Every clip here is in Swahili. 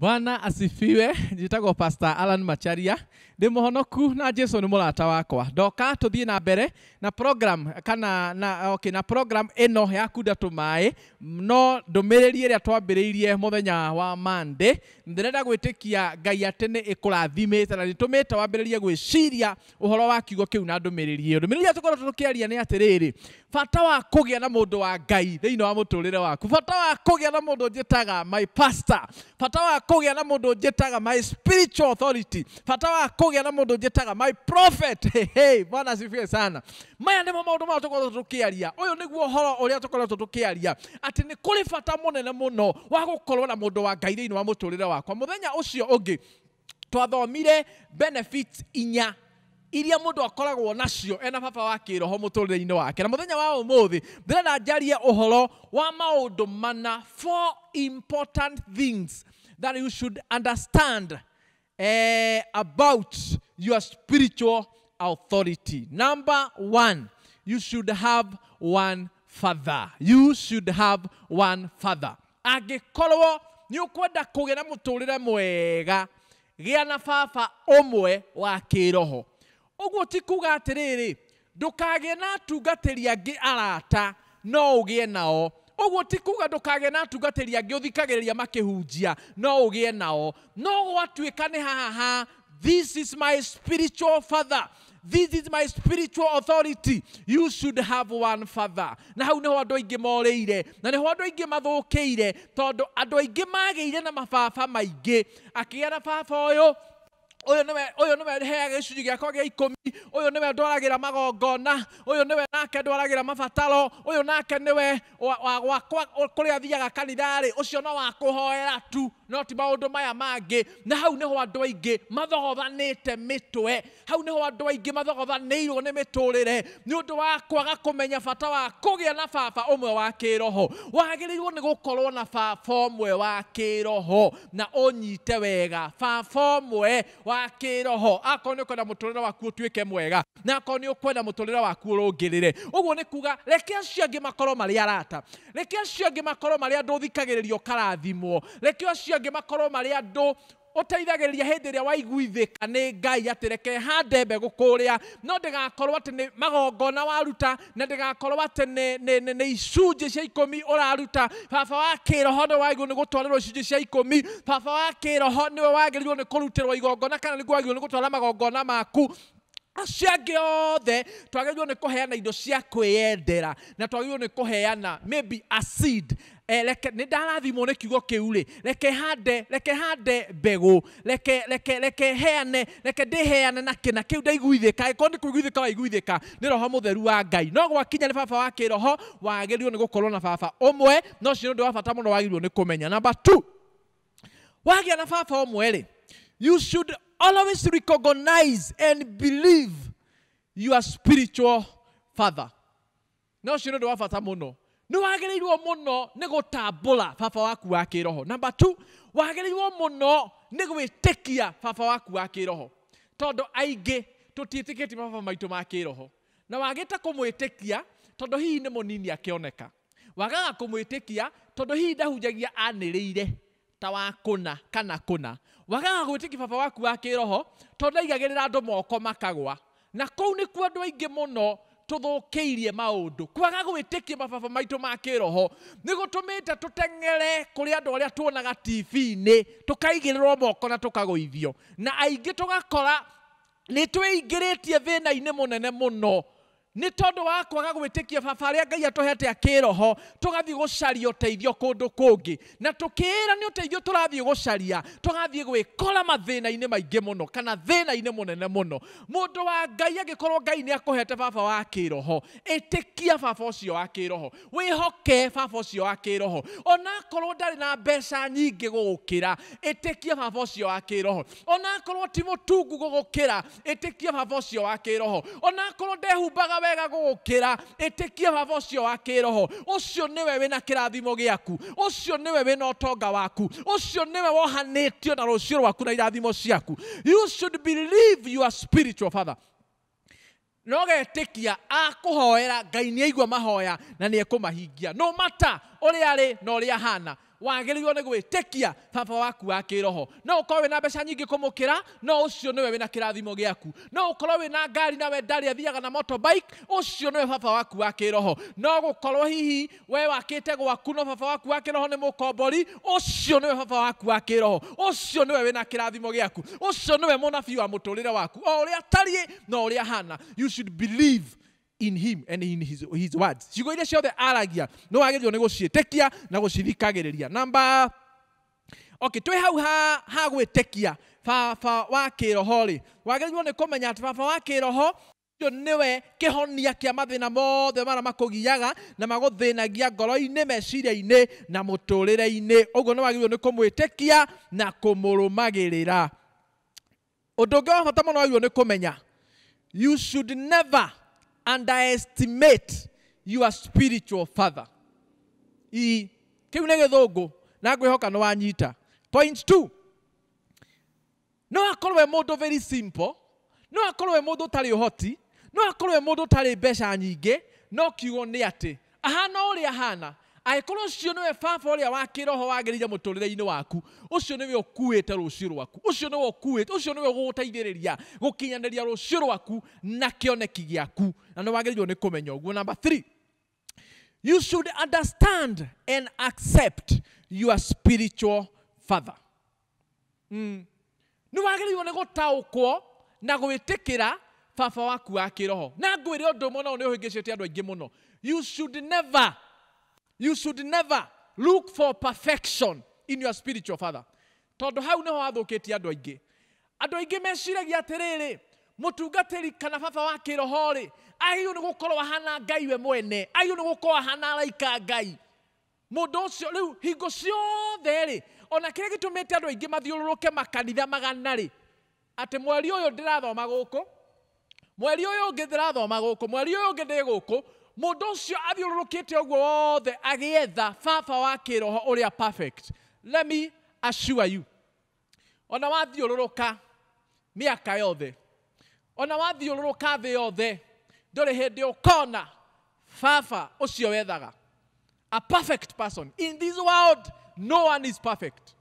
bwana asifiwe njitagwo pastor alan macharia ndä mohonoku na jesu nä må wakwa ndoka tå thiä na mbere na program kana na, okay, na program ĩno ya kuda tå maä no ndå mä rä ri ä rä thenya wa mande ndirenda gwitikia gwä tä kia ngai atä nä ä na nä tå mä te wambä rä wa kiugo kiu na ndå mä rä ri ä ndå mä rä ri a tå bata wa kugia na mundu wa ngai thä wa muturire tå rä waku bata wa kugia na mundu ndå my pastor bata wa kugia na mundu njitaga my spiritual authority bata wa kugia na mundu njitaga my prophet hey, hey, bwana sifie sana maya nimo maundu ma tukoretwo tukiaria uyu niguo horo uria tukoretwo tukiaria ati ni kuri bata munene muno wa gukorwo na mundu wa ngai thiini wa muturire wakwa muthenya ucio ungi twathomire benefits inya iria mundu akoragwo nacio ena baba wa kiroho muturire-ini wake na muthenya wa umuthi ndirenda njarie uhoro wa maundu mana four important things that you should understand uh, about your spiritual authority. Number one, you should have one father. You should have one father. Angikorwo ni ukwenda kugira muturire mwega gia na baba umwe wa kiroho uguo ti kuga atiriri ndukagie na atungatiri angi arata no ugie nao Oguo ti kuga ndukage na atungatĩri ria ũthikagĩrĩria makĩhunjia no ũgĩe nao no gwatuĩka nĩ haha ha this is my spiritual father this is my spiritual authority you should have one father na hau niho andå aingä morä na niho andå aingä mathåkä ire tondå andå aingä magä ire na mababa maingä akä gä na baba å yå å yå nä we heaga gä cunjä gäakwa gä a ikå uyu niwe ndwaragira magongona uyu niwe nake ndwaragira mabataro uyu nake niwe gwakwa kuria thiaga kanithari ucio no wakuhoera tu no ti maundu maya mangi na hau niho andu aingi mathogothanite mitwe hau niho andu aingi mathogothaniirwo ni miturire ni undu wa kwaga kumenya bata wa kugia na baba umwe wa kiroho wagiriirwo ni gukorwo na baba umwe wa kiroho na unyite wega baba umwe wa kiroho akorwo ni ukwenda muturire waku utuike wake mwega na akorwo nä å kwenda må tå rä re waku å rå ngä rä re å guo nä kuga reke acio angä makorwo marä arata reke acio angä makorwo marä andå thikagä rä rio karathimwo reke acio angä makorwo marä andå uteithagiriria hindi iria waiguithika ni ngai ati reke hande mbegu kuria no ndigakorwo ati ni magongona waruta na ndigakorwo ati ni icunjĩ cia ikũmi ũraruta baba wa kĩroho nĩwe wagĩrĩirwo nĩ gũtwarĩrwo icunjĩ cia ikũmi baba wa kĩroho nĩwe wagĩrĩirwo nĩ kũrutĩrwo igongona kana nĩguo wagĩrĩirwo nĩ gũtwara magongona maku ciangiothe nä kå heana indo cia kwĩyendera na twagä nĩ nä maybe a seed eh, reke nĩ ndarathimwo nä kiugo kĩu rĩ reke hande reke hande mbegũ reke reke reke heane reke heane na kĩna kĩu ndaiguithĩka angĩkorwo nĩ kũiguithĩka waiguithĩka nä roho theru wa ngai no gwakinya nĩ baba wa kĩroho nä gå korwo na baba ũmwe no cio nĩ ũndũ wa bata mũno wagĩrĩirwo nĩ kũmenya namba wagä a na baba ũmwe rĩ you should always recognize and believe your spiritual father no cio nä ndå wa bata må no nä wagä rä irwo må no nä gå tambå ra baba waku wa kä roho namba t wagä rä irwo må no nä gwä tä kia baba waku wa kä roho tondå aingä tå tiä tä kä tie mababa maitå ma kä roho na wagä te kå mwä tä kia tondå hihi nä må nini akä oneka wagaga kå mwä e tä kia tondå hihi ndahunjagia anä rä ire ta wa kuna kana kũna wagaga gwĩtĩkia baba waku wa kĩroho rä ra andå moko makagwa na no tå thå kä irie maå ndå kwaga kie mababa maitå ma kĩroho nĩ gũtũmĩte tũteng'ere kũrĩ andũ arĩa tuonaga tv rä rwo moko na ithio na tie thä na-inä må nene må no nä tondå wa kwaga gwä tä kia baba arä a ngai atåhete akä roho tå gathiä gå caria å teithio kå ndå kå ngä na tå kä ra nä å teithio tå rathiä gå caria tå gathiä gwä kora mathä-na-inä maingä må no kana thä-na-inä må nene må no må ndå wa ngai angä korwo ngai nä akåhete baba wa kä roho ä tä kia baba å cio wa kä roho wä hoke baba å cio wa kä roho onakorwo ndarä na mbeca nyingä gå gå kä ra ä tä kia baba å cio wa kä roho onakorwo ti må tungu gå gå kä ra ä tä kia baba å cio wa kä roho onakorwo ndehumbaga wega gukira itikia baba cio wa kiroho ucio niwe wina kirathimo giaku ucio niwe wina utonga waku ucio niwe wohanitio na rucio rwaku na irathimo ciaku you should believe your spiritual father no getikia akuhoera ngai nĩ aigua mahoya na nĩ ekũmahingia no mata ũrĩa arĩ na ũrĩa ahana wagä nä gwä tä kia baba waku wa kä roho no korwo wä na mbeca nyingä nyingĩ kũmũkĩra no å cio nä we wä na kä rathimo gä aku no korwo wä na ngari nawe ndarĩ athiaga na å cio nä we baba waku wa kä roho no gå korwo hihi we wakä te gwaku no baba waku wa kä roho nä må kombori å cio nä we baba waku wa kä kä roho å cio nä we wä na rathimo gä aku å cio nä we må nabii wa må tå rä re waku o å rä ũrĩa atariĩ na ũrĩa hana you should believe in him and in his, his words ciugo iria ciothe aragia no wagerio ni guciitekia na gucithikagiriria namba okay twi hau ha ha gwitekia baba wa kiroho ri wagerirwo ni kumenya ati baba wa kiroho cio niwe kihonia kia mathina mothe mara makugiaga na maguthinagia ngoro-ini meciria-ini na muturire-ini uguo ni wagerirwo ni kumwitikia na kumurumagirira undu ungi wa bata muno wagerirwo ni kumenya you should never underestimate your spiritual father i kiu nä gä na ngwä hoka nä wanyita point two no akorwo we må very simple no akorwo we må ndå tarä no akorwo we må ndå tarä mbeca nyingä no kiugo nä atä ahana å ahana angikorwo ũcio nĩwe baba ũrĩa wa kĩroho wagĩrĩire mũtũrĩre-inĩ waku ũcio nĩwe ũkuĩte rũciũ rwaku ũcio nĩwe ũkuĩte ũcio nĩwe ũgũgũteithĩrĩria gũkinyanĩria rũciũ rwaku na kĩoneki gĩaku na nĩ wagĩrĩirwo nĩ kũmenya ũguo namba 3 you should understand and accept your spiritual father mm. nĩ wagĩrĩirwo nĩ gũtaũkwo na gwĩtĩkĩra baba waku wa kĩroho na ngwĩre ũndũ ũmwe no nĩ ũhĩngĩcĩte andũ aingĩ mũno you should never you should never look for perfection in your spiritual father tondå hau nä ho wathukä tie andå aingä andå aingä meciragia atä rä mutungatiri kana baba wa kiroho-rĩ nä gå korwo ahana ngai we mwene nä gå korwo ahana araika ngai cio rä u hingo ciothe rä ona aingä mathiå rå rå ke makanitha magana-rĩ atĩ mweri rathoma gå kå mweri å yå uyu ungi ndirathoma guku mweri uyu ungi ndi guku mundu ucio athiururukite uguo wothe agietha baba wa kiroho uria perfect let me assure you ona wathiururuka miaka yothe ona wathiururuka thi yothe nduri hindi ukona baba ucio wethaga a perfect person in this world no one is perfect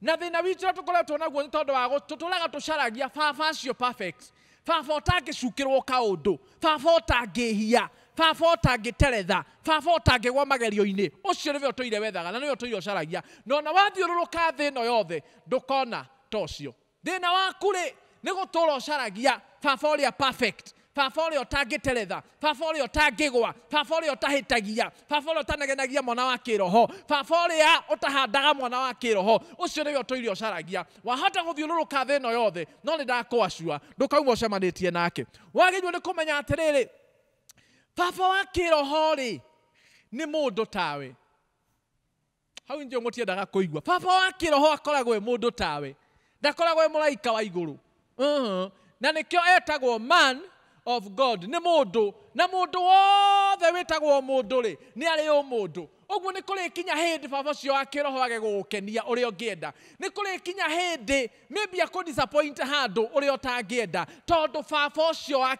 na thina witu uria tukoretwo naguo ni tondu wa tuturaga tucaragia baba acio perfect baba cukä rwo ũtangĩcukĩrwo ndå baba tangä hia baba tangä teretha baba tangä ũtangĩgwa magerio-inĩ inä å ũcio nĩwe ũtũire wethaga na nä nĩwe å caragia na ona rå rå wathiũrũrũka thĩ no yothe ndå kona ta å cio thä na waku rä nä gå tå ra å caragia baba å rä a baba ũrĩa ũtangĩteretha baba ũrĩa ũtangĩgwa baba ũrĩa ũtahĩtagia baba ũrĩa ũtanegenagia mwana wa kĩroho baba ũrĩa ũtahandaga mwana wa kĩroho ũcio nĩwe ũtũire ũcaragia wahota gũthiũrũrũka thĩ ĩno yothe no nä ndakwacua ndũkauma ũcemanĩtie nake wagĩrĩirwo nĩ kũmenya atĩrĩrĩ baba wa kĩroho-rĩ nĩ mũndũ tawe hau nĩnjũ mũtiendaga kũigua baba wa kĩroho akoragwo e mũndũ tawe ndakoragwo e mũraika wa igũrũ uh -huh. na o etagwo man of god nä må ndå na må ndå wothe wä tagwo må ndå rä nä arä å må ndå å guo nä kå rä kinya hĩndĩ baba ũcio wa kĩroho age gũgũkenia enda nä kå rä kinya mä å rä a å tangä enda tondå baba å ũcio wa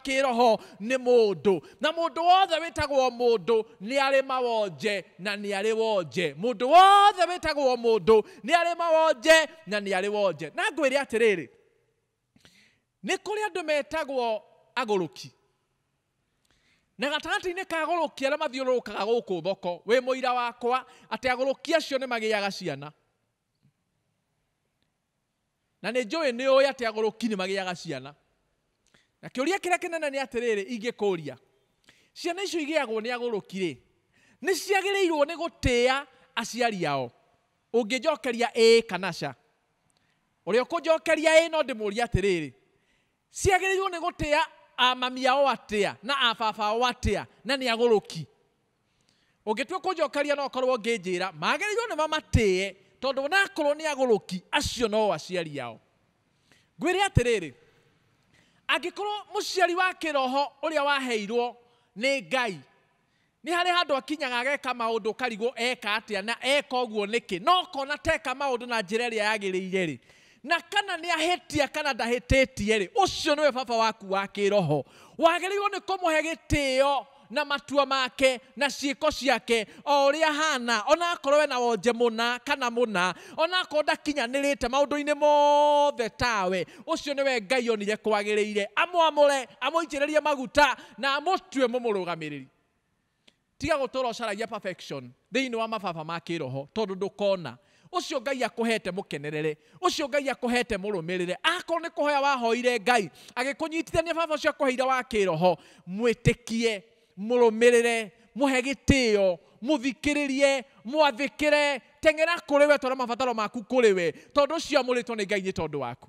nä må ndå na må ndå wothe wä wĩtagwo ndå nä arä mawonje na nĩ arĩ wonje ndå wothe wä tagwo må ndå nä arä mawonje na nä arä wonje na ngwä rä rä atä rä nä kå rä andå metagwo agårå na gatagatĩ-inĩ ka agå rå kaga gå kå thoko må ira wakwa atä agå rå acio nä aga ciana na nä njå ä nä å ä atä agå rå ki nä ciana na kä å ria kä rä a känene nä atä rä rä ingä kå ria ciana icio igĩagwo nä agå rå ki-rä nä ciagä rä irwo nä gå tä a aciari ao å ngä njokeria ä kana å rä a å kå njokeria ä no ndä må ria atä rä rä ciagä rä irwo nä gå tä a amami ao atia na ababa ao atia na ni agoroki ungitua kunjokaria no korwo nä mamatä e tondå tondu na agå rå agoroki acio no aciari ao angä korwo må ciari wa kiroho a waheirwo ni ngai nä harä handå akinyaga ageka maå ndå karigwo eka atä a na eka å guo nä kä no kona teka maå ndå na njä ra ä rä a yagä rä ire rä na kana nä ahätia kana ndahätätie rä å cio nä we baba waku wa kä roho wagä nä kå må he gä tä o na matua make na ciĩko ciake o ũrĩa hana ona akorwo na wonje mũna kana mũna ona te maå ndå -inä mothe tawe nä we ngai onire kwagĩrĩire amwamũre amũitĩrĩrie maguta na amũtue mũmũrũgamĩrĩri tiga å caragia perfection inä wa mababa ma tondå ndå kona ucio ngai akuhete mukenerere ucio ngai akuhete murumirire akorwo ni kuhoya wahoire ngai agikunyitithania baba ucio akuheire wa kiroho mwitikie murumirire muhe gitio muthikiririe mwathikire tengera kuri we twara mabataro maku kuri we tondu ucio amuritwo ni ngai ni tondu waku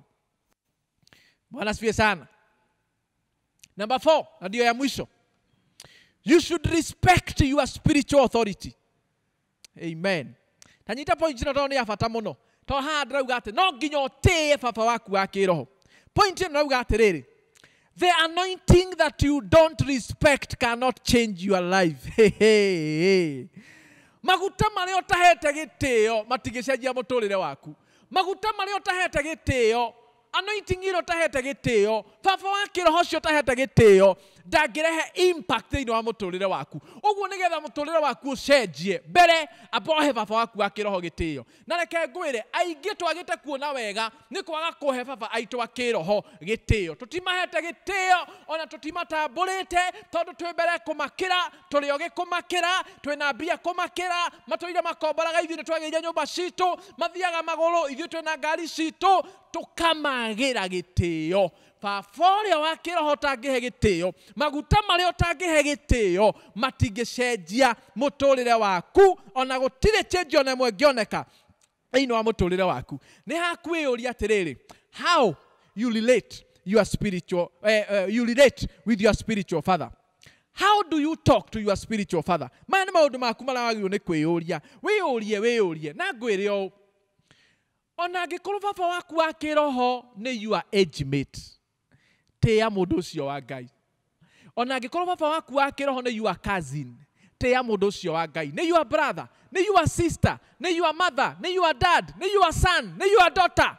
bwana sifie sana number 4 na ya mwisho you should respect your spiritual authority amen na nyita point ĩno tondũ nĩ ya bata mũno to haha ndĩrauga atĩ no nginya ũtĩĩ baba waku wa kĩroho point ĩno ndĩrauga atĩrĩrĩ The anointing that you don't respect cannot change your life. Hey, hey, hey. maguta marĩa ũtahete gĩtĩo matigĩcenjia mũtũrĩre waku maguta marĩa ũtahete gĩtĩo anointing ĩrĩa ũtahete gĩtĩo baba wa kĩroho ũcio ũtahete gĩtĩo ndangĩrehe impact thĩinĩ wa mũtũrĩre waku ũguo nĩgetha mũtũrĩre waku ũcenjie mbere amba ũhe baba waku wa kĩroho gĩtĩo na reke aingä twagä te kuona wega nä kwaga he baba o tå timahete gä tä o ona te tondå twä mbere kå makä ra twä na mbia kũmakĩra matũire makomboraga twagä nĩ nyå mba citå mathiaga magũrũ twä na ngari gä tä o baba ũrĩa wakĩroho ũtangĩhe gĩtĩo maguta marĩa ũtangĩhe gĩtĩo matingĩcenjia mũtũrĩre waku ona gũtirĩ chenji ona ĩmwe ngĩoneka thĩinĩ wa mũtũrĩre waku nĩ hakwĩyũria atĩrĩrĩ how you relate your spiritual uh, uh, you relate with your spiritual father how do you talk to your spiritual father maya nä maå ndå maku marä wagä rwo nä kwä yå ria wä yå rie wä yå rie na ngwä rä ona angä korwo baba waku wa kä roho nä your age mate tia mudu ucio wa ngai ona angikorwo baba waku wa kiroho ni your cousin tia mudu ucio wa ngai ni your brother ni your sister ni your mother ni your dad ni your son ni your daughter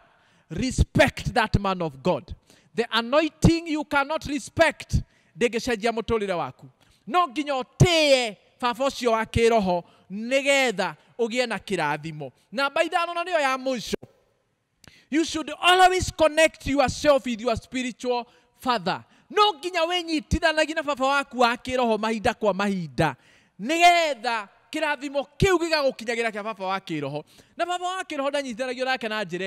respect that man of god the anointing you cannot respect ndingicenjia muturire waku no nginya utie baba ucio wa kiroho nigetha ugie na kirathimo namba ithano na niyo ya muico you should always connect yourself with your spiritual fatha no nginya winyitithanagie na baba waku wa roho mahinda kwa mahinda nigetha kirathimo kiu gigagukinyagira kya baba wa kiroho na baba wa kiroho ndanyitithanagio nake na njira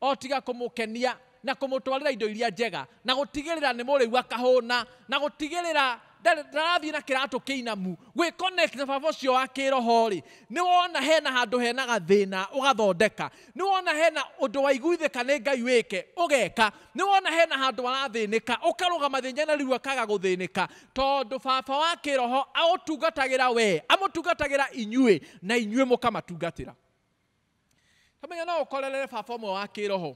otiga o tiga na kumutwarira indo iria njega na gutigirira ni muriu akahuna na gutigirira ndarathiä na kä kinamu gwĩ connect na baba ũcio wa roho rä nä wona hena handũ hena å gathondeka nä wona hena ũndũ ka nä ngai å geka nä wona hena handũ warathĩnĩka ũkarũgama thĩnya na rĩu akaga ka tondå baba wa we amå tungatagä ra inyuä na kamatungatä ra tamenya no ũkorerere baba mwe wa kä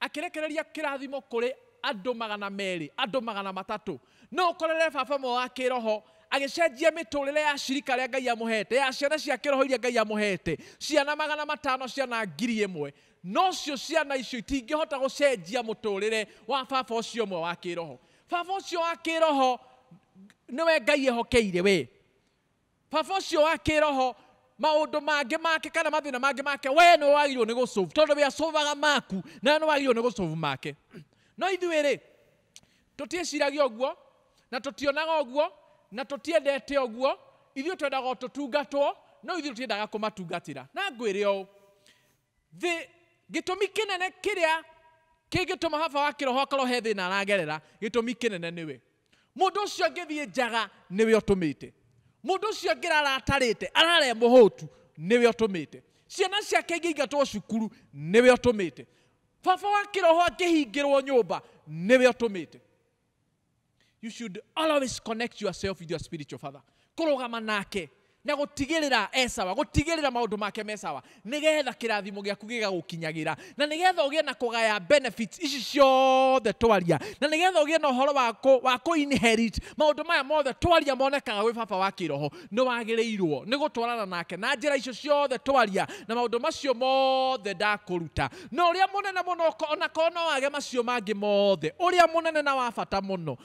akĩrekereria kå rä andå magana merä andå magana matatå no å korere baba mwe wa kä roho agĩcenjia mĩtũrĩre ya cirika rĩa ngai amũhete ya ciana cia kĩroho iria ngai amũhete ciana magana matano ciana ngiri ĩmwe no cio ciana icio itingĩhota gũcenjia mũtũrĩre wa baba ũcio ũmwe wa kĩroho baba ũcio wa kĩroho nĩwe ngai ehokeire we baba ũcio wa kĩroho maundu mangä make kana mathä na mangä make wee nä wagä rwo nä gå tondå wä acovaga maku na nä wagä rwo nä gå make no ithuĩ rĩ tũtiĩciragia ũguo na tũtionaga ũguo na tũtiendete ũguo ithuĩ twendaga tũtungatwo no ithuĩ tũtiendaga kũmatungatĩra na ngwĩre ũũ thĩ gĩtũmi kĩnene kĩrĩa kĩngĩtũma baba wa kĩroho akorwo he thĩna aragerera gĩtũmi kĩnene nĩwe mũndũ ũcio angĩthiĩ njaga nĩwe ũtũmĩte mũndũ ũcio ngĩrara atarĩte arare mũhũtu nĩwe ũtũmĩte ciana ciake ingĩingatwo cukuru nĩwe ũtũmĩte baba wa kiroho akihingirwo nyumba niwe utumite you should always connect yourself with your spiritual father kurugama nake na gutigirira esawa gutigirira maundu make mesawa nigetha kirathimo giaku gigagũkinyagĩra na nigetha ugie na kugaya benefits ici ciothe twaria na nigetha ugie na uhoro wa inherit maundu maya mothe twaria monekaga gwä baba wa rä irwo nä gå twarana nake na ra icio ciothe twaria na maundu macio mothe ndakũruta no ũrĩa mũnene må ona korwo no wage macio mangä mothe må nene na wa bata mũno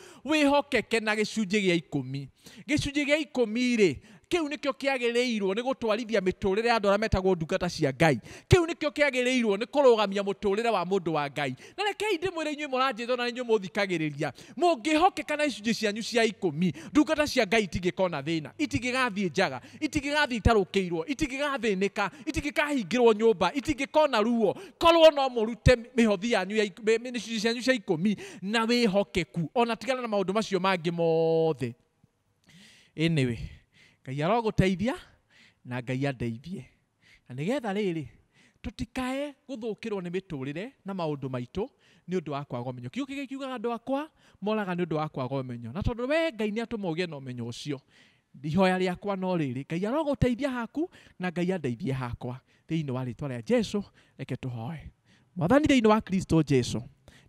hokeke na gĩcunjĩ gĩa ikũmi gĩcunjĩ gĩa ikũmi rĩ kiu nikio kiagirirwo ni gutwarithia miturire ya andu aria metagwo ndungata cia ngai kiu nikio kiagirirwo ni kurugamia muturire wa mundu wa ngai na rekei ndimwire inyuĩ mũranjĩthwo na inyuĩ mũthikagĩrĩria mũngĩhokeka na icunjĩ cianyu cia ikũmi ndungata cia ngai itigĩkona thĩna itigĩgathiĩ njaga itigĩgathiĩ itarũkĩirwo itigĩgathĩnĩka itigĩkahingĩrwo nyũmba itigĩkona ruo korwo no mũrute mĩhothi yanyu icunjĩ cianyu cia ikũmi na wĩhokeku ona tigana na maũndũ macio mangĩ mothe anyway ngai teithia na ngai andeithie na nigetha riri tutikae guthukirwo ni miturire na maundu maitu ni undu wa kwaga umenyo kiugo giki kiugaga andu akwa moraga ni undu wa kwaga umenyo na tondu we ngai ni atuma ugie na å ucio ihoya akwa no rĩrĩ ngai teithia haku na ngai andeithie hakwa thĩinĩ wa rĩtwa rĩa jesu reke tũhoe mwathani thĩinĩ wa kristo jesu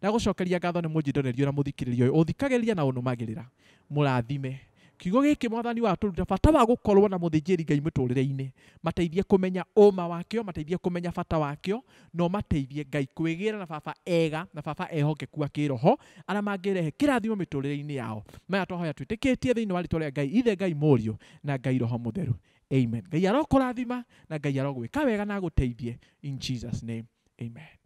ndagũcokeria ngatho nĩ mũnjindanĩrio na mũthikĩrĩrio ũyũ ũthikagĩrĩria na må rathime kiugo kä mwathani wa tũruta bata wa korwo na mũthĩnjĩri ngai re-inä mateithie kũmenya ũma wakĩo mateithie menya bata o no mateithie ngai ra na baba ega na baba ehokeku a kĩroho mä tå rä re-inä yao maya twahoya twĩtĩkĩtie thĩinĩ wa rĩtwa rĩa ngai ithe ngai riå na ngai roho theru amen ngai arokũrathima na ngai ka wega na agũteithie in jesus name amen